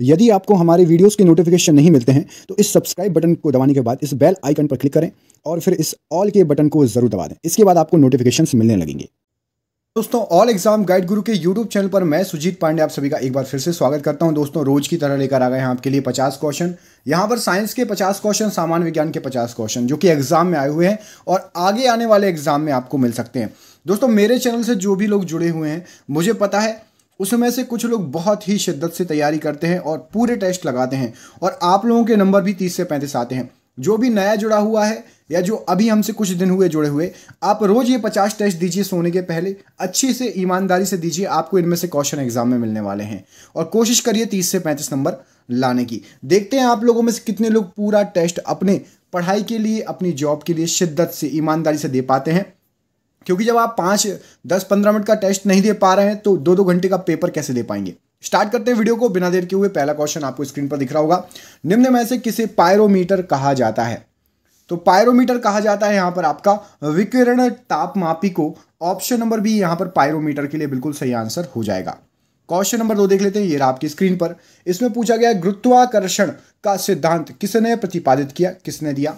यदि आपको हमारे वीडियोस के नोटिफिकेशन नहीं मिलते हैं तो इस सब्सक्राइब बटन को दबाने के बाद इस बेल आइकन पर क्लिक करें और फिर इस ऑल के बटन को ज़रूर दबा दें इसके बाद आपको नोटिफिकेशन मिलने लगेंगे दोस्तों ऑल एग्जाम गाइड गुरु के यूट्यूब चैनल पर मैं सुजीत पांडे आप सभी का एक बार फिर से स्वागत करता हूं दोस्तों रोज की तरह लेकर आ गए हैं आपके लिए 50 क्वेश्चन यहां पर साइंस के 50 क्वेश्चन सामान्य विज्ञान के 50 क्वेश्चन जो कि एग्जाम में आए हुए हैं और आगे आने वाले एग्जाम में आपको मिल सकते हैं दोस्तों मेरे चैनल से जो भी लोग जुड़े हुए हैं मुझे पता है उसमें से कुछ लोग बहुत ही शिद्दत से तैयारी करते हैं और पूरे टेस्ट लगाते हैं और आप लोगों के नंबर भी तीस से पैंतीस आते हैं जो भी नया जुड़ा हुआ है या जो अभी हमसे कुछ दिन हुए जुड़े हुए आप रोज़ ये पचास टेस्ट दीजिए सोने के पहले अच्छे से ईमानदारी से दीजिए आपको इनमें से क्वेश्चन एग्जाम में मिलने वाले हैं और कोशिश करिए तीस से पैंतीस नंबर लाने की देखते हैं आप लोगों में से कितने लोग पूरा टेस्ट अपने पढ़ाई के लिए अपनी जॉब के लिए शिद्दत से ईमानदारी से दे पाते हैं क्योंकि जब आप पाँच दस पंद्रह मिनट का टेस्ट नहीं दे पा रहे हैं तो दो दो घंटे का पेपर कैसे दे पाएंगे स्टार्ट करते हैं वीडियो को बिना देर के हुए पहला क्वेश्चन आपको स्क्रीन पर दिख रहा होगा निम्न में से किसे पायरोमीटर कहा जाता है तो पायरोमीटर कहा जाता है यहां पर आपका विकिरण तापमापी को ऑप्शन नंबर भी यहां पर पायरोमीटर के लिए बिल्कुल सही आंसर हो जाएगा क्वेश्चन नंबर दो देख लेते हैं ये रहा आपकी स्क्रीन पर इसमें पूछा गया गुरुत्वाकर्षण का सिद्धांत किसने प्रतिपादित किया किसने दिया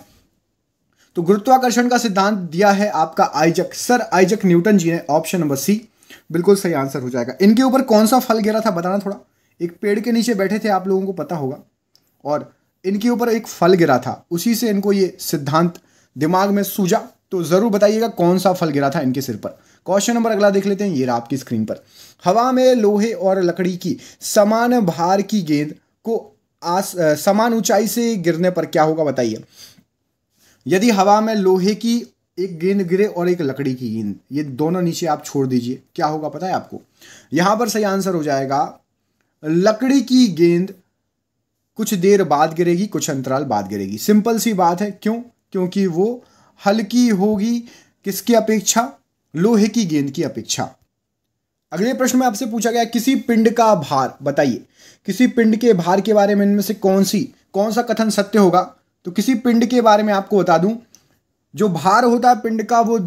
तो गुरुत्वाकर्षण का सिद्धांत दिया है आपका Isaac sir Isaac Newton ji ने ऑप्शन नंबर सी बिल्कुल सही आंसर हो जाएगा इनके ऊपर कौन सा फल गिरा था बताना थोड़ा एक पेड़ के नीचे बैठे थे आप लोगों को पता होगा और इनके ऊपर एक फल गिरा था उसी से इनको ये सिद्धांत दिमाग में सूझा तो ज़रूर बताइएगा कौन सा फल गिरा था इनके सिर पर क्वेश्चन नंबर अगला देख लेते हैं ये रहा आपकी स्क्रीन पर हवा में लोहे और लकड़ी की समान भार की गेंद को आस समान ऊंचाई से गिरने पर क्या होगा बताइए यदि हवा में लोहे की एक गेंद गिरे और एक लकड़ी की गेंद ये दोनों नीचे आप छोड़ दीजिए क्या होगा पता है आपको यहां पर सही आंसर हो जाएगा लकड़ी की गेंद कुछ देर बाद गिरेगी कुछ अंतराल बाद गिरेगी सिंपल सी बात है क्यों क्योंकि वो हल्की होगी किसकी अपेक्षा लोहे की गेंद की अपेक्षा अगले प्रश्न में आपसे पूछा गया किसी पिंड का भार बताइए किसी पिंड के भार के बारे में इनमें से कौन सी कौन सा कथन सत्य होगा तो किसी पिंड के बारे में आपको बता दूं जो भार होता है पिंड का वो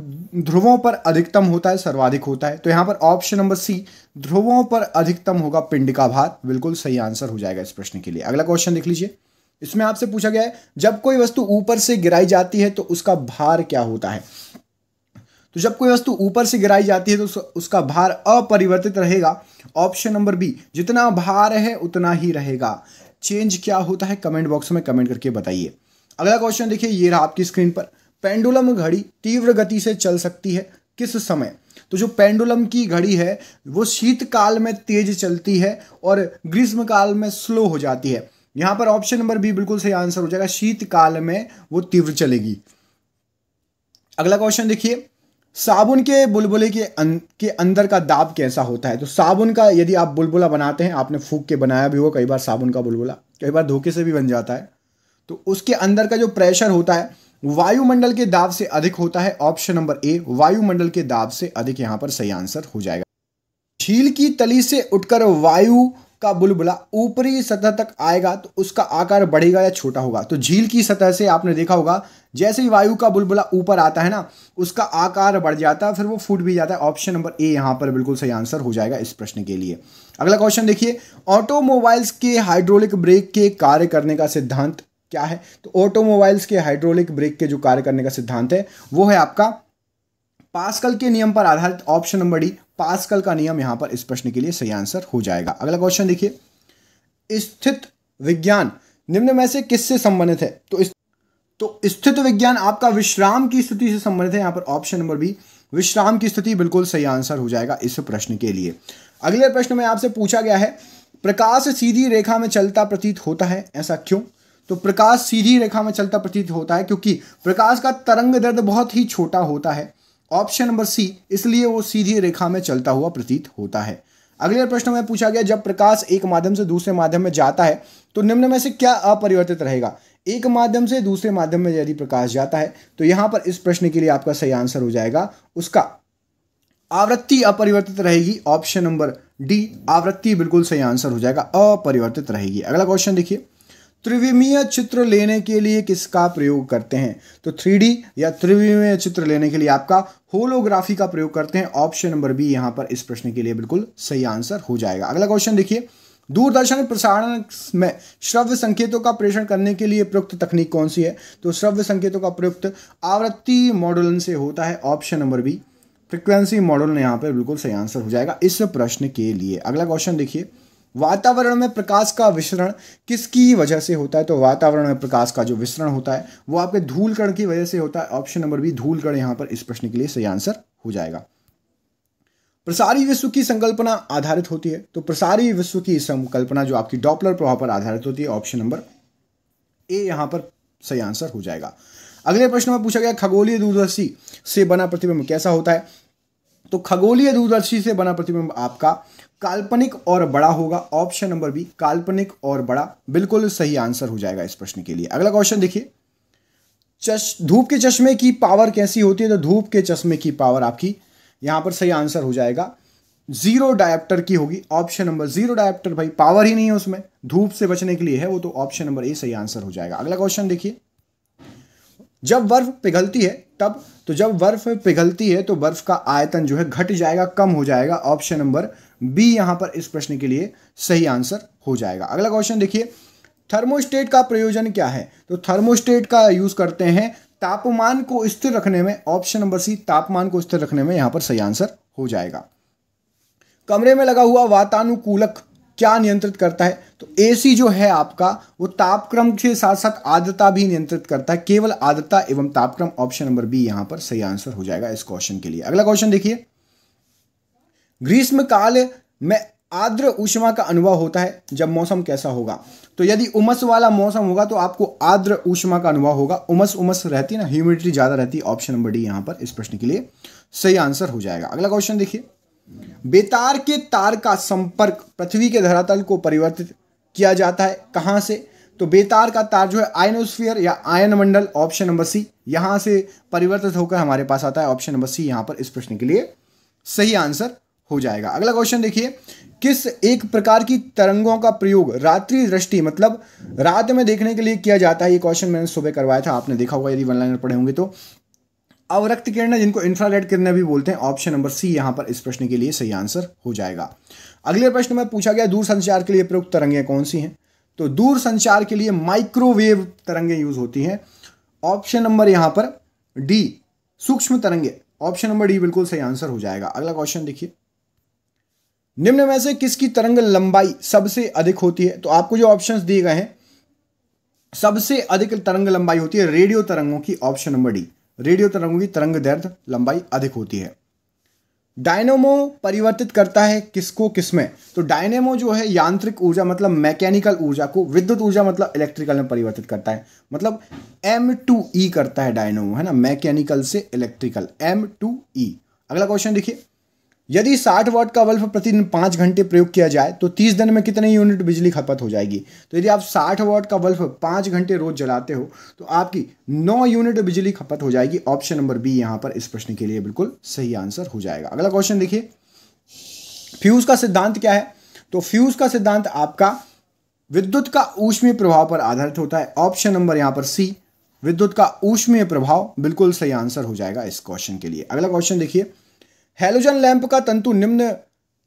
ध्रुवों पर अधिकतम होता है सर्वाधिक होता है तो यहां पर ऑप्शन नंबर सी ध्रुवों पर अधिकतम होगा पिंड का भार बिल्कुल सही आंसर हो जाएगा इस प्रश्न के लिए अगला क्वेश्चन देख लीजिए इसमें आपसे पूछा गया है जब कोई वस्तु ऊपर से गिराई जाती है तो उसका भार क्या होता है तो जब कोई वस्तु ऊपर से गिराई जाती है तो उसका भार अपरिवर्तित रहेगा ऑप्शन नंबर बी जितना भार है उतना ही रहेगा चेंज क्या होता है कमेंट बॉक्स में कमेंट करके बताइए अगला क्वेश्चन देखिए ये रहा आपकी स्क्रीन पर पेंडुलम घड़ी तीव्र गति से चल सकती है किस समय तो जो पेंडुलम की घड़ी है वो शीतकाल में तेज चलती है और ग्रीष्म काल में स्लो हो जाती है यहां पर ऑप्शन नंबर बी बिल्कुल सही आंसर हो जाएगा शीतकाल में वो तीव्र चलेगी अगला क्वेश्चन देखिए साबुन के बुलबुले के अं, के अंदर का दाब कैसा होता है तो साबुन का यदि आप बुलबुला बनाते हैं आपने फूक के बनाया भी हो कई बार साबुन का बुलबुला कई बार धोखे से भी बन जाता है तो उसके अंदर का जो प्रेशर होता है वायुमंडल के दाब से अधिक होता है ऑप्शन नंबर ए वायुमंडल के दाब से अधिक यहां पर सही आंसर हो जाएगा झील की तली से उठकर वायु का बुलबुला ऊपरी सतह तक आएगा तो उसका आकार बढ़ेगा या छोटा होगा तो झील की सतह से आपने देखा होगा जैसे ही वायु का बुलबुला ऊपर आता है ना उसका आकार बढ़ जाता है फिर वो फूट भी जाता है ऑप्शन नंबर ए यहां पर बिल्कुल सही आंसर हो जाएगा इस प्रश्न के लिए अगला क्वेश्चन देखिए ऑटोमोबाइल्स के हाइड्रोलिक ब्रेक के कार्य करने का सिद्धांत क्या है तो ऑटोमोबाइल्स के हाइड्रोलिक ब्रेक के जो कार्य करने का सिद्धांत है वो है आपका पास्कल के नियम पर आधारित ऑप्शन नंबर डी पास्कल का नियम यहां पर इस प्रश्न के लिए सही आंसर हो जाएगा अगला क्वेश्चन देखिए स्थित विज्ञान निम्न में से किससे संबंधित है तो इस तो स्थित विज्ञान आपका विश्राम की स्थिति से संबंधित है यहां पर ऑप्शन नंबर बी विश्राम की स्थिति बिल्कुल सही आंसर हो जाएगा इस प्रश्न के लिए अगले प्रश्न में आपसे पूछा गया है प्रकाश सीधी रेखा में चलता प्रतीत होता है ऐसा क्यों तो प्रकाश सीधी रेखा में चलता प्रतीत होता है क्योंकि प्रकाश का तरंग दर्द बहुत ही छोटा होता है ऑप्शन नंबर सी इसलिए वो सीधी रेखा में चलता हुआ प्रतीत होता है अगले प्रश्न में पूछा गया जब प्रकाश एक माध्यम से दूसरे माध्यम में जाता है तो निम्न में से क्या अपरिवर्तित रहेगा एक माध्यम से दूसरे माध्यम में यदि प्रकाश जाता है तो यहां पर इस प्रश्न के लिए आपका सही आंसर हो जाएगा उसका आवृत्ति अपरिवर्तित रहेगी ऑप्शन नंबर डी आवृत्ति बिल्कुल सही आंसर हो जाएगा अपरिवर्तित रहेगी अगला क्वेश्चन देखिए त्रिविमीय चित्र लेने के लिए किसका प्रयोग करते हैं तो थ्री या त्रिविमीय चित्र लेने के लिए आपका होलोग्राफी का प्रयोग करते हैं ऑप्शन नंबर बी यहां पर इस प्रश्न के लिए बिल्कुल सही आंसर हो जाएगा अगला क्वेश्चन देखिए दूरदर्शन प्रसारण में श्रव्य संकेतों का प्रेषण करने के लिए प्रयुक्त तकनीक कौन सी है तो श्रव्य संकेतों का प्रयुक्त आवृत्ति मॉडल से होता है option number B frequency model यहाँ पर बिल्कुल सही आंसर हो जाएगा इस प्रश्न के लिए अगला क्वेश्चन देखिए वातावरण में प्रकाश का विसरण किसकी वजह से होता है तो वातावरण में प्रकाश का जो विसरण होता है वो आपके धूल कण की वजह से होता है ऑप्शन नंबर बी धूल कण यहां पर इस प्रश्न के लिए सही आंसर हो जाएगा प्रसारी विश्व की संकल्पना आधारित होती है तो प्रसारी विश्व की संकल्पना जो आपकी डॉपलर प्रभाव पर आधारित होती है ऑप्शन नंबर ए यहां पर सही आंसर हो जाएगा अगले प्रश्न में पूछा गया खगोलीय दूरदर्शी से बना प्रतिबिंब कैसा होता है तो खगोलीय दूरदर्शी से बना प्रतिबिंब आपका काल्पनिक और बड़ा होगा ऑप्शन नंबर बी काल्पनिक और बड़ा बिल्कुल सही आंसर हो जाएगा इस प्रश्न के लिए अगला क्वेश्चन देखिए चश धूप के चश्मे की पावर कैसी होती है तो धूप के चश्मे की पावर आपकी यहां पर सही आंसर हो जाएगा जीरो डायप्टर की होगी ऑप्शन नंबर जीरो डायप्टर भाई पावर ही नहीं है उसमें धूप से बचने के लिए है वो तो ऑप्शन नंबर ए सही आंसर हो जाएगा अगला क्वेश्चन देखिए जब बर्फ पिघलती है तब तो जब बर्फ पिघलती है तो बर्फ का आयतन जो है घट जाएगा कम हो जाएगा ऑप्शन नंबर बी यहां पर इस प्रश्न के लिए सही आंसर हो जाएगा अगला क्वेश्चन देखिए थर्मोस्टेट का प्रयोजन क्या है तो थर्मोस्टेट का यूज करते हैं तापमान को स्थिर रखने में ऑप्शन नंबर सी तापमान को स्थिर रखने में यहां पर सही आंसर हो जाएगा कमरे में लगा हुआ वातानुकूलक क्या नियंत्रित करता है तो एसी जो है आपका वो तापक्रम के साथ साथ आद्रता भी नियंत्रित करता है केवल आद्रता एवं तापक्रम ऑप्शन नंबर बी यहां पर सही आंसर हो जाएगा इस क्वेश्चन के लिए अगला क्वेश्चन देखिए ग्रीष्म काल में आर्द्र ऊष्मा का अनुभव होता है जब मौसम कैसा होगा तो यदि उमस वाला मौसम होगा तो आपको आर्द्र ऊष्मा का अनुभव होगा उमस उमस रहती ना ह्यूमिडिटी ज़्यादा रहती है ऑप्शन नंबर डी यहां पर इस प्रश्न के लिए सही आंसर हो जाएगा अगला क्वेश्चन देखिए बेतार के तार का संपर्क पृथ्वी के धरातल को परिवर्तित किया जाता है कहाँ से तो बेतार का तार जो है आयनोस्फियर या आयन मंडल ऑप्शन नंबर सी यहाँ से परिवर्तित होकर हमारे पास आता है ऑप्शन नंबर सी यहाँ पर इस प्रश्न के लिए सही आंसर हो जाएगा अगला क्वेश्चन देखिए किस एक प्रकार की तरंगों का प्रयोग रात्रि दृष्टि मतलब रात में देखने के लिए किया जाता है ये क्वेश्चन मैंने सुबह करवाया था आपने देखा होगा यदि वन लाइनर पढ़े होंगे तो अवरक्त किरण जिनको इंफ्रारेड किरणें भी बोलते हैं ऑप्शन नंबर सी यहां पर इस प्रश्न के लिए सही आंसर हो जाएगा अगले प्रश्न में पूछा गया दूर संचार के लिए प्रयुक्त तरंगें कौन सी हैं तो दूर संचार के लिए माइक्रोवेव तरंगें यूज होती हैं ऑप्शन नंबर यहां पर डी सूक्ष्म तरंगे ऑप्शन नंबर डी बिल्कुल सही आंसर हो जाएगा अगला क्वेश्चन देखिए निम्न में से किसकी तरंग लंबाई सबसे अधिक होती है तो आपको जो ऑप्शंस दिए गए हैं सबसे अधिक तरंग लंबाई होती है रेडियो तरंगों की ऑप्शन नंबर डी रेडियो तरंगों की तरंग दर्द लंबाई अधिक होती है डायनेमो परिवर्तित करता है किसको किसमें तो डायनेमो जो है यांत्रिक ऊर्जा मतलब मैकेनिकल ऊर्जा को विद्युत ऊर्जा मतलब इलेक्ट्रिकल में परिवर्तित करता है मतलब एम टू ई करता है डायनेमो है ना मैकेनिकल से इलेक्ट्रिकल एम टू ई अगला क्वेश्चन देखिए यदि 60 वाट का बल्ब प्रतिदिन पाँच घंटे प्रयोग किया जाए तो 30 दिन में कितने यूनिट बिजली खपत हो जाएगी तो यदि आप 60 वाट का बल्ब पाँच घंटे रोज जलाते हो तो आपकी 9 यूनिट बिजली खपत हो जाएगी ऑप्शन नंबर बी यहां पर इस प्रश्न के लिए बिल्कुल सही आंसर हो जाएगा अगला क्वेश्चन देखिए फ्यूज का सिद्धांत क्या है तो फ्यूज का सिद्धांत आपका विद्युत का ऊष्मीय प्रभाव पर आधारित होता है ऑप्शन नंबर यहां पर सी विद्युत का ऊष्मीय प्रभाव बिल्कुल सही आंसर हो जाएगा इस क्वेश्चन के लिए अगला क्वेश्चन देखिए हेलोजन लैंप का तंतु निम्न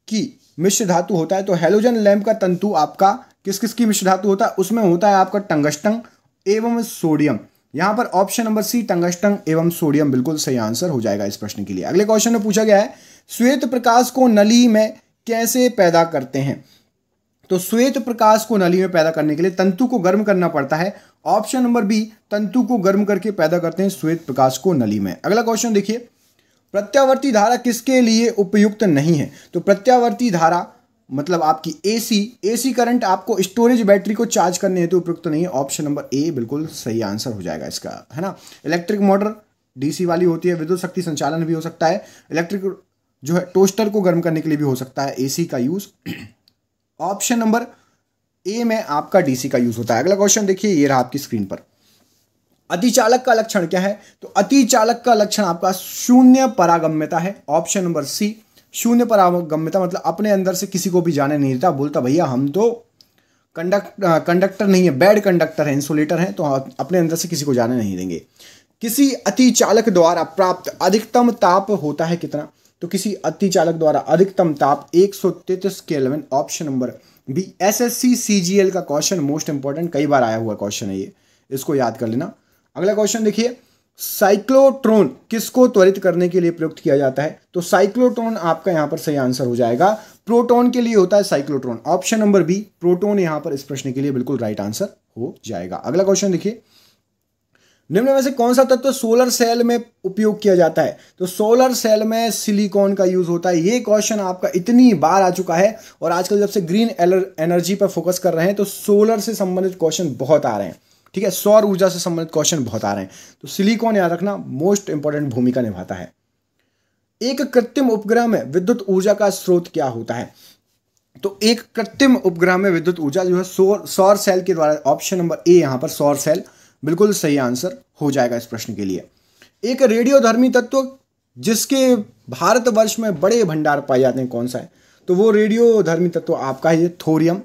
की मिश्र धातु होता है तो हेलोजन लैंप का तंतु आपका किस किस की मिश्र धातु होता है उसमें होता है आपका टंगस्टंग एवं सोडियम यहां पर ऑप्शन नंबर सी टंगस्टंग एवं सोडियम बिल्कुल सही आंसर हो जाएगा इस प्रश्न के लिए अगले क्वेश्चन में पूछा गया है श्वेत प्रकाश को नली में कैसे पैदा करते हैं तो श्वेत प्रकाश को नली में पैदा करने के लिए तंतु को गर्म करना पड़ता है ऑप्शन नंबर बी तंतु को गर्म करके पैदा करते हैं श्वेत प्रकाश को नली में अगला क्वेश्चन देखिए प्रत्यावर्ती धारा किसके लिए उपयुक्त नहीं है तो प्रत्यावर्ती धारा मतलब आपकी एसी एसी करंट आपको स्टोरेज बैटरी को चार्ज करने हेतु तो उपयुक्त नहीं है ऑप्शन नंबर ए बिल्कुल सही आंसर हो जाएगा इसका है ना इलेक्ट्रिक मोटर डीसी वाली होती है विद्युत शक्ति संचालन भी हो सकता है इलेक्ट्रिक जो है टोस्टर को गर्म करने के लिए भी हो सकता है एसी का यूज़ ऑप्शन नंबर ए में आपका डीसी का यूज़ होता है अगला क्वेश्चन देखिए ये रहा आपकी स्क्रीन पर अतिचालक का लक्षण क्या है तो अतिचालक का लक्षण आपका शून्य परागम्यता है ऑप्शन नंबर सी शून्य परागम्यता मतलब अपने अंदर से किसी को भी जाने नहीं देता बोलता भैया हम तो कंडक्ट कंडक्टर नहीं है बैड कंडक्टर है इंसुलेटर है तो अपने अंदर से किसी को जाने नहीं देंगे किसी अतिचालक द्वारा प्राप्त अधिकतम ताप होता है कितना तो किसी अतिचालक द्वारा अधिकतम ताप एक सौ तैतीस kelvin option number B S S C C G L का क्वेश्चन मोस्ट इंपॉर्टेंट कई बार आया हुआ क्वेश्चन है ये इसको याद कर लेना अगला क्वेश्चन देखिए साइक्लोट्रोन किसको त्वरित करने के लिए प्रयुक्त किया जाता है तो साइक्लोट्रोन आपका यहां पर सही आंसर हो जाएगा प्रोटोन के लिए होता है cyclotron option number B proton यहां पर इस प्रश्न के लिए बिल्कुल राइट आंसर हो जाएगा अगला क्वेश्चन देखिए निम्न में से कौन सा तत्व तो सोलर सेल में उपयोग किया जाता है तो सोलर सेल में सिलिकॉन का यूज होता है ये क्वेश्चन आपका इतनी बार आ चुका है और आजकल जब से ग्रीन एनर्जी पर फोकस कर रहे हैं तो सोलर से संबंधित क्वेश्चन बहुत आ रहे हैं ठीक है सौर ऊर्जा से संबंधित क्वेश्चन बहुत आ रहे हैं तो सिलिकॉन याद रखना मोस्ट इंपॉर्टेंट भूमिका निभाता है एक कृत्रिम उपग्रह में विद्युत ऊर्जा का स्रोत क्या होता है तो एक कृत्रिम उपग्रह में विद्युत ऊर्जा जो है सौर सौर सेल के द्वारा ऑप्शन नंबर ए यहां पर सौर सेल बिल्कुल सही आंसर हो जाएगा इस प्रश्न के लिए एक रेडियोधर्मी तत्व जिसके भारतवर्ष में बड़े भंडार पाए जाते हैं कौन सा है तो वो रेडियोधर्मी तत्व आपका है थोरियम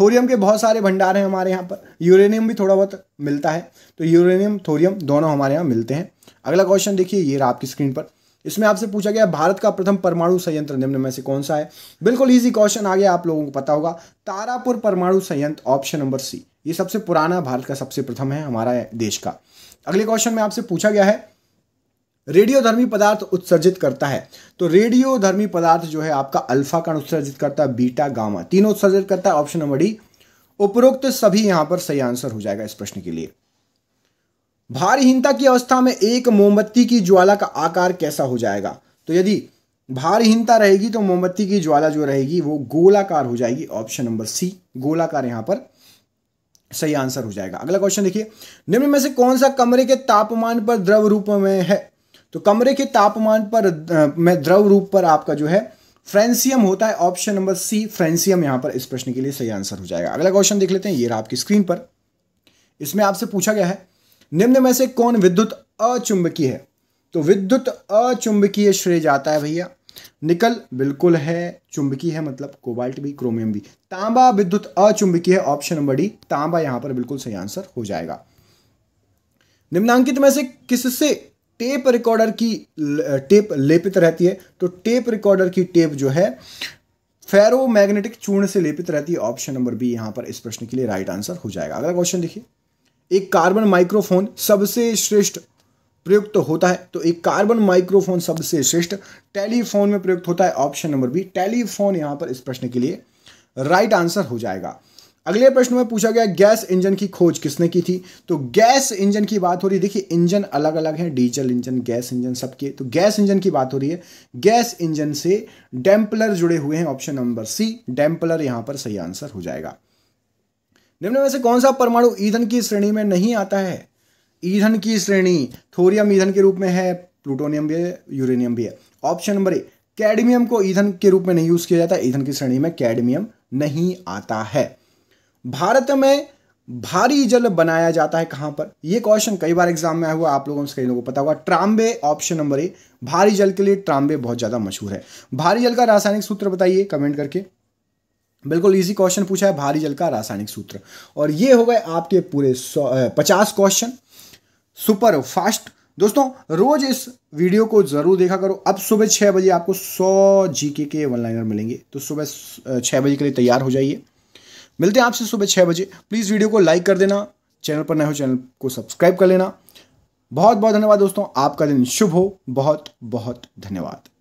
थोरियम के बहुत सारे भंडार हैं हमारे यहाँ पर यूरेनियम भी थोड़ा बहुत मिलता है तो यूरेनियम थोरियम दोनों हमारे यहाँ मिलते हैं अगला क्वेश्चन देखिए ये रहा आपकी स्क्रीन पर इसमें आपसे पूछा गया भारत का प्रथम परमाणु संयंत्र निम्न में से कौन सा है बिल्कुल इजी क्वेश्चन आ गया आप लोगों को पता होगा तारापुर परमाणु संयंत्र ऑप्शन नंबर सी ये सबसे पुराना भारत का सबसे प्रथम है हमारा देश का अगले क्वेश्चन में आपसे पूछा गया है रेडियोधर्मी पदार्थ उत्सर्जित करता है तो रेडियोधर्मी पदार्थ जो है आपका अल्फा कण उत्सर्जित करता है बीटा गामा तीनों उत्सर्जित करता है ऑप्शन नंबर डी उपरोक्त सभी यहां पर सही आंसर हो जाएगा इस प्रश्न के लिए भारहीनता की अवस्था में एक मोमबत्ती की ज्वाला का आकार कैसा हो जाएगा तो यदि भारहीनता रहेगी तो मोमबत्ती की ज्वाला जो रहेगी वो गोलाकार हो जाएगी ऑप्शन नंबर सी गोलाकार यहां पर सही आंसर हो जाएगा अगला क्वेश्चन देखिए निम्न में से कौन सा कमरे के तापमान पर द्रव रूप में है तो कमरे के तापमान पर में द्रव रूप पर आपका जो है फ्रेंसियम होता है ऑप्शन नंबर सी फ्रेंसियम यहां पर इस प्रश्न के लिए सही आंसर हो जाएगा अगला क्वेश्चन देख लेते हैं ये रहा आपकी स्क्रीन पर इसमें आपसे पूछा गया है निम्न में से कौन विद्युत अचुंबकीय है तो विद्युत अचुंबकीय श्रेय जाता है भैया निकल बिल्कुल है चुंबकीय है मतलब कोबाल्ट भी क्रोमियम भी तांबा विद्युत अचुंबकीय है ऑप्शन नंबर डी तांबा यहां पर बिल्कुल सही आंसर हो जाएगा निम्नांकित में से किससे टेप रिकॉर्डर की टेप लेपित रहती है तो टेप रिकॉर्डर की टेप जो है फेरो मैग्नेटिक चूर्ण से लेपित रहती है ऑप्शन नंबर बी यहां पर इस प्रश्न के लिए राइट आंसर हो जाएगा अगला क्वेश्चन देखिए एक कार्बन माइक्रोफोन सबसे श्रेष्ठ प्रयुक्त तो होता है तो एक कार्बन माइक्रोफोन सबसे श्रेष्ठ टेलीफोन में प्रयुक्त होता है ऑप्शन नंबर बी टेलीफोन यहां पर इस प्रश्न के लिए राइट आंसर हो जाएगा अगले प्रश्न में पूछा गया गैस इंजन की खोज किसने की थी तो गैस इंजन की बात हो रही है देखिए इंजन अलग अलग है डीजल इंजन गैस इंजन सबके तो गैस इंजन की बात हो रही है गैस इंजन से डैम्पलर जुड़े हुए हैं ऑप्शन नंबर सी डैम्पलर यहां पर सही आंसर हो जाएगा निम्न में से कौन सा परमाणु ईंधन की श्रेणी में नहीं आता है ईंधन की श्रेणी थोरियम ईंधन के रूप में है प्लूटोनियम भी है यूरेनियम भी है ऑप्शन नंबर ए कैडमियम को ईंधन के रूप में नहीं यूज किया जाता ईंधन की श्रेणी में कैडमियम नहीं आता है भारत में भारी जल बनाया जाता है कहां पर यह क्वेश्चन कई बार एग्जाम में आया हुआ आप लोगों से कई लोगों को पता होगा ट्राम्बे ऑप्शन नंबर ए भारी जल के लिए ट्राम्बे बहुत ज़्यादा मशहूर है भारी जल का रासायनिक सूत्र बताइए कमेंट करके बिल्कुल इजी क्वेश्चन पूछा है भारी जल का रासायनिक सूत्र और ये हो गए आपके पूरे पचास क्वेश्चन सुपर फास्ट दोस्तों रोज इस वीडियो को जरूर देखा करो अब सुबह छह बजे आपको सौ जीके के वन लाइनर मिलेंगे तो सुबह छह बजे के लिए तैयार हो जाइए मिलते हैं आपसे सुबह छः बजे प्लीज़ वीडियो को लाइक कर देना चैनल पर नए हो चैनल को सब्सक्राइब कर लेना बहुत बहुत धन्यवाद दोस्तों आपका दिन शुभ हो बहुत बहुत धन्यवाद